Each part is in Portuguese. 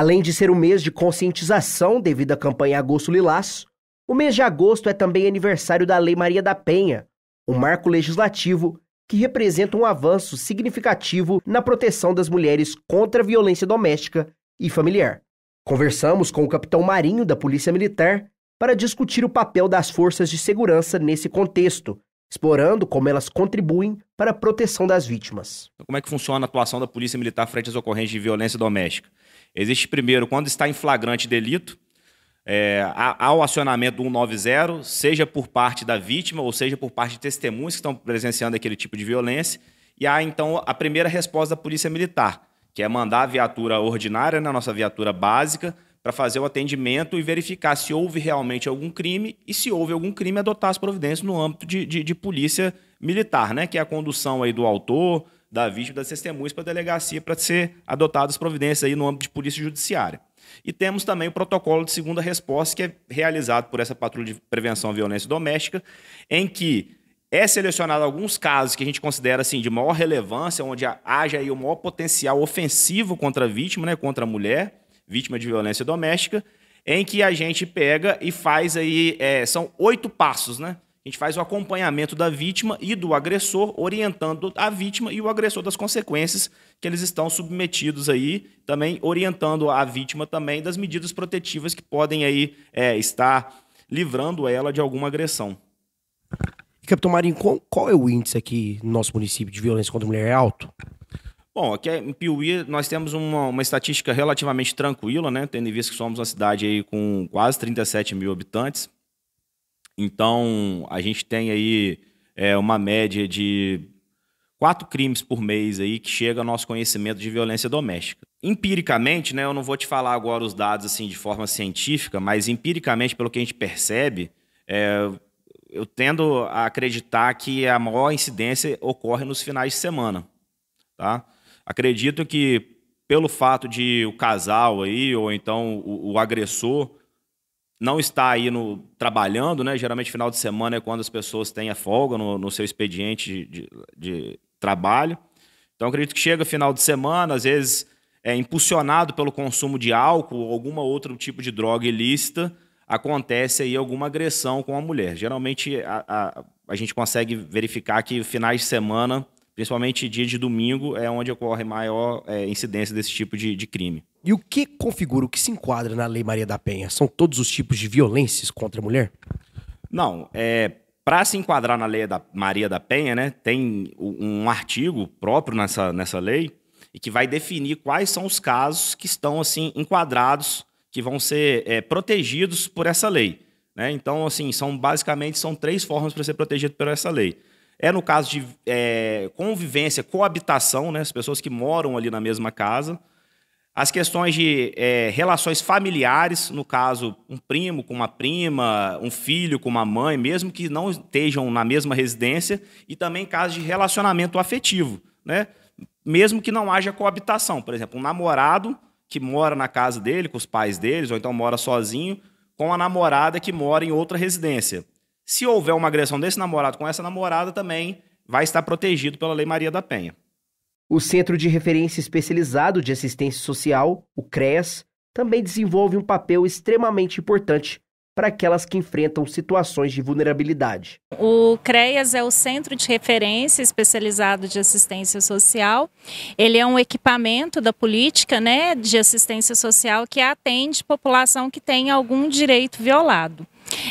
Além de ser um mês de conscientização devido à campanha Agosto Lilás, o mês de agosto é também aniversário da Lei Maria da Penha, um marco legislativo que representa um avanço significativo na proteção das mulheres contra a violência doméstica e familiar. Conversamos com o capitão Marinho da Polícia Militar para discutir o papel das forças de segurança nesse contexto explorando como elas contribuem para a proteção das vítimas. Então, como é que funciona a atuação da Polícia Militar frente às ocorrências de violência doméstica? Existe, primeiro, quando está em flagrante delito, é, ao acionamento do 190, seja por parte da vítima ou seja por parte de testemunhas que estão presenciando aquele tipo de violência, e há, então, a primeira resposta da Polícia Militar, que é mandar a viatura ordinária, né, a nossa viatura básica, para fazer o atendimento e verificar se houve realmente algum crime e, se houve algum crime, adotar as providências no âmbito de, de, de polícia militar, né? que é a condução aí do autor, da vítima, das testemunhas para a delegacia para ser adotadas as providências aí no âmbito de polícia judiciária. E temos também o protocolo de segunda resposta, que é realizado por essa patrulha de prevenção à violência doméstica, em que é selecionado alguns casos que a gente considera assim de maior relevância, onde haja aí o maior potencial ofensivo contra a vítima, né, contra a mulher, vítima de violência doméstica, em que a gente pega e faz aí, é, são oito passos, né? A gente faz o acompanhamento da vítima e do agressor, orientando a vítima e o agressor das consequências que eles estão submetidos aí, também orientando a vítima também das medidas protetivas que podem aí é, estar livrando ela de alguma agressão. Capitão Marinho, qual, qual é o índice aqui no nosso município de violência contra a mulher? É alto? Bom, aqui em Piuí nós temos uma, uma, estatística relativamente tranquila, né? Tendo em vista que somos uma cidade aí com quase 37 mil habitantes. Então, a gente tem aí é, uma média de quatro crimes por mês aí que chega ao nosso conhecimento de violência doméstica. Empiricamente, né, eu não vou te falar agora os dados assim de forma científica, mas empiricamente, pelo que a gente percebe, é, eu tendo a acreditar que a maior incidência ocorre nos finais de semana, tá? Acredito que pelo fato de o casal aí, ou então o, o agressor, não estar aí no, trabalhando, né? Geralmente final de semana é quando as pessoas têm a folga no, no seu expediente de, de, trabalho. Então acredito que chega final de semana, às vezes é impulsionado pelo consumo de álcool ou alguma outro tipo de droga ilícita, acontece aí alguma agressão com a mulher. Geralmente a, a, a gente consegue verificar que finais de semana Principalmente dia de domingo é onde ocorre maior é, incidência desse tipo de, de crime. E o que configura, o que se enquadra na Lei Maria da Penha? São todos os tipos de violências contra a mulher? Não, é, para se enquadrar na lei da Maria da Penha, né, tem um artigo próprio nessa, nessa lei e que vai definir quais são os casos que estão assim enquadrados, que vão ser é, protegidos por essa lei. Né? Então, assim, são basicamente são três formas para ser protegido por essa lei. É no caso de é, convivência, coabitação, né? As pessoas que moram ali na mesma casa. As questões de é, relações familiares, no caso, um primo com uma prima, um filho com uma mãe, mesmo que não estejam na mesma residência, e também casos de relacionamento afetivo, né? mesmo que não haja coabitação. Por exemplo, um namorado que mora na casa dele, com os pais deles, ou então mora sozinho, com a namorada que mora em outra residência. Se houver uma agressão desse namorado com essa namorada, também vai estar protegido pela Lei Maria da Penha. O Centro de Referência Especializado de Assistência Social, o CREAS, também desenvolve um papel extremamente importante para aquelas que enfrentam situações de vulnerabilidade. O CREAS é o Centro de Referência Especializado de Assistência Social. Ele é um equipamento da política né, de assistência social que atende população que tem algum direito violado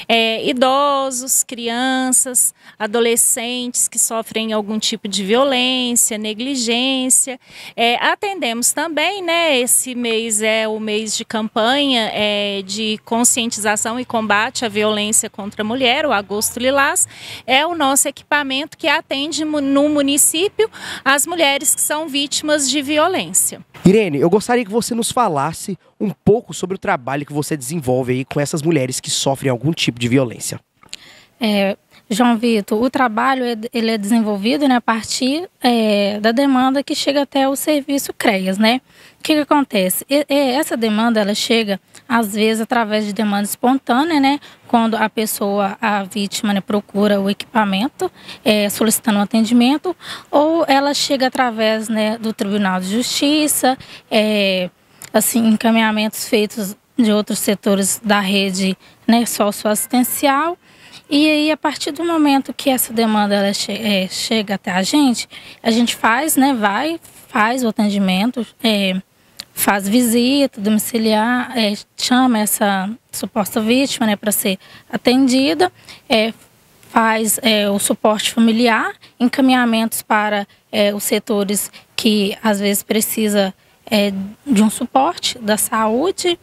é, idosos, crianças, adolescentes que sofrem algum tipo de violência, negligência. É, atendemos também, né? Esse mês é o mês de campanha é, de conscientização e combate à violência contra a mulher, o Agosto Lilás. É o nosso equipamento que atende no município as mulheres que são vítimas de violência. Irene, eu gostaria que você nos falasse um pouco sobre o trabalho que você desenvolve aí com essas mulheres que sofrem algum tipo de violência. É, João Vitor, o trabalho é, ele é desenvolvido né, a partir é, da demanda que chega até o serviço CREAS, né? O que, que acontece? E, essa demanda ela chega às vezes através de demanda espontânea, né? Quando a pessoa, a vítima, né, procura o equipamento, é, solicitando um atendimento, ou ela chega através né, do Tribunal de Justiça, é, assim, encaminhamentos feitos de outros setores da rede né, socioassistencial. E aí, a partir do momento que essa demanda ela che é, chega até a gente, a gente faz, né, vai, faz o atendimento, é, faz visita domiciliar, é, chama essa suposta vítima né, para ser atendida, é, faz é, o suporte familiar, encaminhamentos para é, os setores que às vezes precisa é, de um suporte da saúde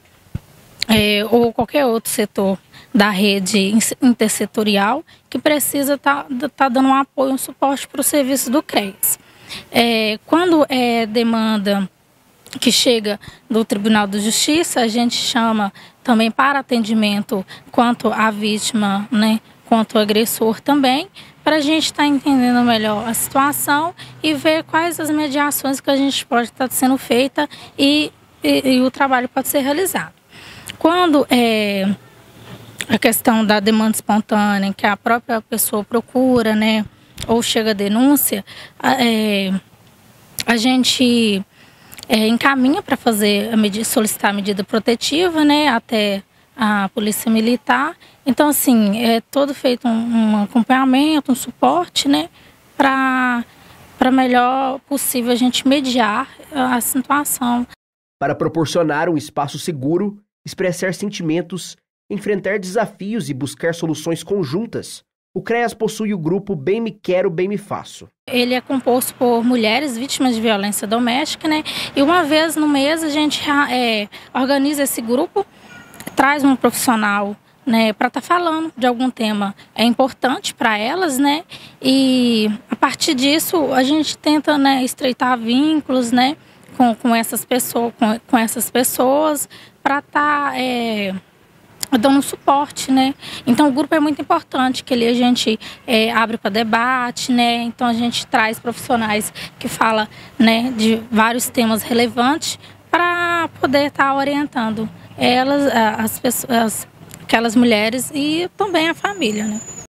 é, ou qualquer outro setor da rede intersetorial que precisa estar tá, tá dando um apoio, um suporte para o serviço do CREAS. É, quando é demanda que chega do Tribunal de Justiça, a gente chama também para atendimento quanto a vítima, né, quanto o agressor também, para a gente estar tá entendendo melhor a situação e ver quais as mediações que a gente pode estar tá sendo feita e, e, e, o trabalho pode ser realizado. Quando é, a questão da demanda espontânea, que a própria pessoa procura, né, ou chega a denúncia, é, a gente é, encaminha para fazer a solicitar a medida protetiva, né, até a polícia militar então, assim, é todo feito um, um acompanhamento, um suporte, né? Para para melhor possível a gente mediar a situação. Para proporcionar um espaço seguro, expressar sentimentos, enfrentar desafios e buscar soluções conjuntas, o CREAS possui o grupo Bem Me Quero, Bem Me Faço. Ele é composto por mulheres vítimas de violência doméstica, né? E uma vez no mês a gente é, organiza esse grupo, traz um profissional né, para estar tá falando de algum tema é importante para elas, né? E a partir disso a gente tenta, né, estreitar vínculos, né, com, com essas pessoas, com, com essas pessoas, para estar tá, é, dando suporte, né? Então o grupo é muito importante, que ali a gente é, abre para debate, né? Então a gente traz profissionais que fala, né, de vários temas relevantes para poder estar tá orientando elas, as pessoas, aquelas mulheres e também a família, né?